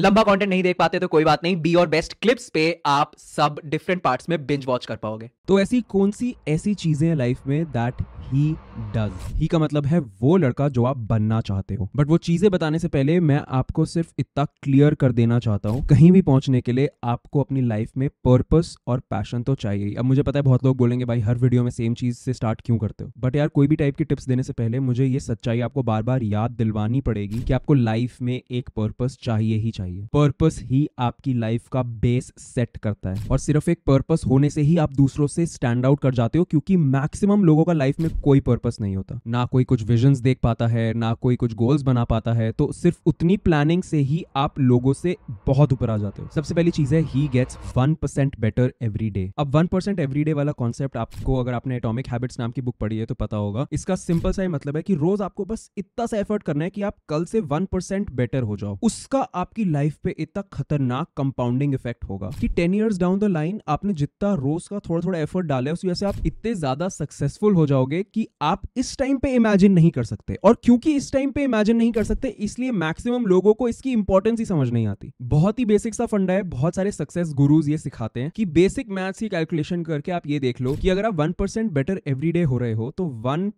लंबा कंटेंट नहीं देख पाते तो कोई बात नहीं बी और बेस्ट क्लिप्स पे आप सब डिफरेंट पार्ट्स में बिंज वॉच कर पाओगे तो ऐसी कौन सी ऐसी चीजें हैं लाइफ में दैट ही डज ही का मतलब है वो लड़का जो आप बनना चाहते हो बट वो चीजें बताने से पहले मैं आपको सिर्फ इतना क्लियर कर देना चाहता हूँ कहीं भी पहुंचने के लिए आपको अपनी लाइफ में पर्पस और पैशन तो चाहिए अब मुझे पता है बहुत लोग बोलेंगे भाई हर वीडियो में सेम चीज से स्टार्ट क्यों करते हो बट यार कोई भी टाइप की टिप्स देने से पहले मुझे ये सच्चाई आपको बार बार याद दिलवानी पड़ेगी कि आपको लाइफ में एक पर्पस चाहिए ही चाहिए चाहिए पर्पस ही आपकी लाइफ का बेस सेट करता है और सिर्फ एक पर्पस होने से ही आप दूसरों से स्टैंड आउट कर जाते हो क्योंकि मैक्सिमम लोगों का लाइफ में कोई पर्पस नहीं होता ना कोई कुछ विजन देख पाता है ना कोई कुछ गोल्स बना पाता है तो सिर्फ उतनी प्लानिंग से ही आप लोगों से बहुत ऊपर आ जाते हो सबसे पहली चीज है he gets one percent better every day अब वन परसेंट एवरी डे वाला कॉन्सेप्ट आपको अगर आपने एटॉमिक हैबिट्स नाम की बुक पढ़ी है तो पता होगा इसका सिंपल सा ही मतलब है कि रोज आपको बस इतना सा एफर्ट करना है कि आप कल से वन परसेंट बेटर हो जाओ उसका आपकी लाइफ लाइफ पे इतना खतरनाक कंपाउंडिंग इफेक्ट होगा कि ten years down the line आपने जितना रोज का थोड़ा थोड़ा एफर्ट डाला है उस वजह से आप इतने ज्यादा सक्सेसफुल हो जाओगे कि आप इस टाइम पे इमेजिन नहीं कर सकते और क्योंकि इस टाइम पे इमेजिन नहीं कर सकते इसलिए मैक्सिमम लोगों को इसकी इंपॉर्टेंस ही समझ नहीं आती बहुत ही बेसिक सा फंडा है बहुत सारे सक्सेस गुरुज ये सिखाते हैं कि बेसिक मैथ्स की कैलकुलेशन करके आप ये देख लो कि अगर आप वन बेटर एवरी हो रहे हो तो वन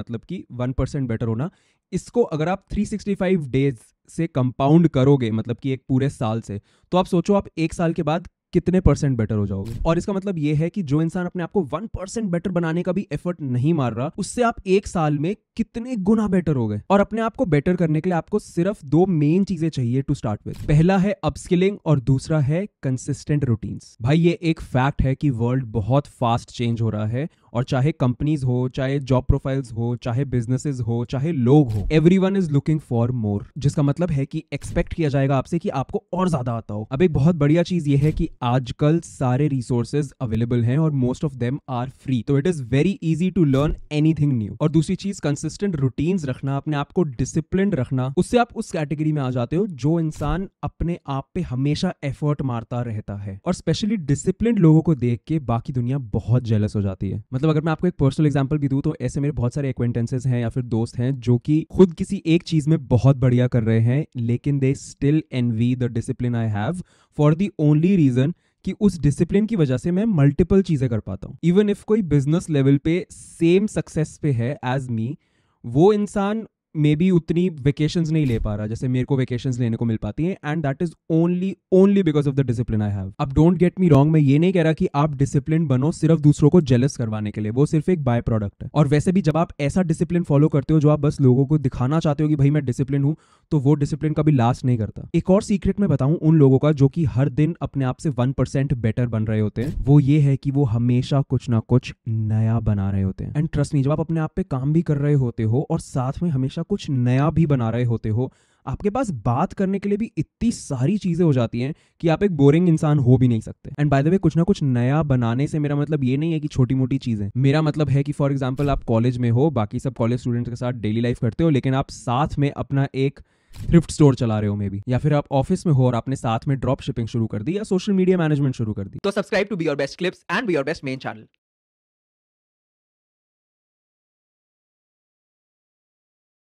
मतलब की वन बेटर होना इसको अगर आप 365 डेज से कंपाउंड करोगे मतलब कि एक पूरे साल से तो आप सोचो आप एक साल के बाद कितने परसेंट बेटर हो जाओगे और इसका मतलब यह है कि जो इंसान अपने आप को वन परसेंट बेटर बनाने का भी एफर्ट नहीं मार रहा उससे आप एक साल में कितने गुना बेटर हो गए और अपने आप को बेटर करने के लिए आपको सिर्फ दो मेन चीजें चाहिए टू स्टार्ट विद पहला है अपस्किलिंग और दूसरा है कंसिस्टेंट रूटीन्स भाई ये एक फैक्ट है कि वर्ल्ड बहुत फास्ट चेंज हो रहा है और चाहे कंपनीज हो चाहे जॉब प्रोफाइल्स हो चाहे बिजनेसेस हो चाहे लोग हो everyone is looking for more जिसका मतलब है कि एक्सपेक्ट किया जाएगा आपसे कि आपको और ज्यादा आता हो अब एक बहुत बढ़िया चीज ये है कि आजकल सारे रिसोर्सेज अवेलेबल हैं और most of them are free तो it is very easy to learn anything new और दूसरी चीज कंसिस्टेंट रूटीन्स रखना अपने आप को डिसिप्लिन रखना उससे आप उस कैटेगरी में आ जाते हो जो इंसान अपने आप पे हमेशा एफर्ट मारता रहता है और स्पेशली डिसिप्लिन लोगों को देख के बाकी दुनिया बहुत जेलस हो जाती है मतलब अगर मैं आपको एक पर्सनल एग्जाम्पल भी दू तो ऐसे मेरे बहुत सारे एक्वेंटेंसेज हैं या फिर दोस्त हैं जो कि खुद किसी एक चीज में बहुत बढ़िया कर रहे हैं लेकिन they still envy the discipline I have for the only reason कि उस डिसिप्लिन की वजह से मैं मल्टीपल चीजें कर पाता हूँ इवन इफ कोई बिजनेस लेवल पे सेम सक्सेस पे है एज मी वो इंसान मे बी उतनी वेकेशन नहीं ले पा रहा जैसे मेरे को वेकेशन लेने को मिल पाती है and that is only only because of the discipline I have अब डोंट गेट मी रॉन्ग मैं ये नहीं कह रहा कि आप डिसिप्लिन बनो सिर्फ दूसरों को जेलस करवाने के लिए वो सिर्फ एक बाय प्रोडक्ट है और वैसे भी जब आप ऐसा डिसिप्लिन फॉलो करते हो जो आप बस लोगों को दिखाना चाहते हो कि भाई मैं डिसिप्लिन हूँ तो वो डिसिप्लिन कभी लास्ट नहीं करता एक और सीक्रेट मैं बताऊं उन लोगों का जो कि हर दिन अपने आप से वन परसेंट बेटर बन रहे होते हैं वो ये है कि वो हमेशा कुछ ना कुछ नया बना रहे होते हैं एंड ट्रस्ट नहीं जब आप अपने आप पे काम भी कर रहे होते हो और साथ में हमेशा हमेशा कुछ नया भी बना रहे होते हो आपके पास बात करने के लिए भी इतनी सारी चीज़ें हो जाती हैं कि आप एक बोरिंग इंसान हो भी नहीं सकते एंड बाय द वे कुछ ना कुछ नया बनाने से मेरा मतलब ये नहीं है कि छोटी मोटी चीज़ें मेरा मतलब है कि फॉर एग्जाम्पल आप कॉलेज में हो बाकी सब कॉलेज स्टूडेंट्स के साथ डेली लाइफ करते हो लेकिन आप साथ में अपना एक थ्रिफ्ट स्टोर चला रहे हो मे बी या फिर आप ऑफिस में हो और आपने साथ में ड्रॉप शिपिंग शुरू कर दी या सोशल मीडिया मैनेजमेंट शुरू कर दी तो subscribe to be your best clips and be your best main channel